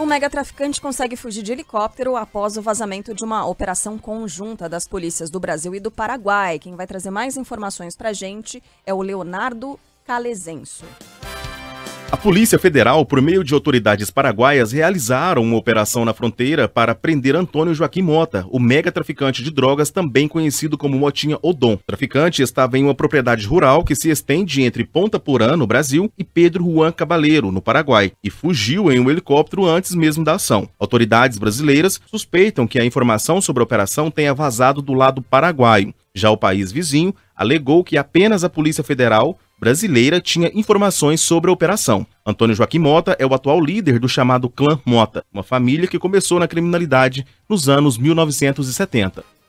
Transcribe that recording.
Um megatraficante consegue fugir de helicóptero após o vazamento de uma operação conjunta das polícias do Brasil e do Paraguai. Quem vai trazer mais informações para a gente é o Leonardo Calesenso. A Polícia Federal, por meio de autoridades paraguaias, realizaram uma operação na fronteira para prender Antônio Joaquim Mota, o mega traficante de drogas, também conhecido como Motinha Odon. O traficante estava em uma propriedade rural que se estende entre Ponta Porã, no Brasil, e Pedro Juan Cabaleiro, no Paraguai, e fugiu em um helicóptero antes mesmo da ação. Autoridades brasileiras suspeitam que a informação sobre a operação tenha vazado do lado paraguaio. Já o país vizinho alegou que apenas a Polícia Federal brasileira tinha informações sobre a operação. Antônio Joaquim Mota é o atual líder do chamado Clã Mota, uma família que começou na criminalidade nos anos 1970.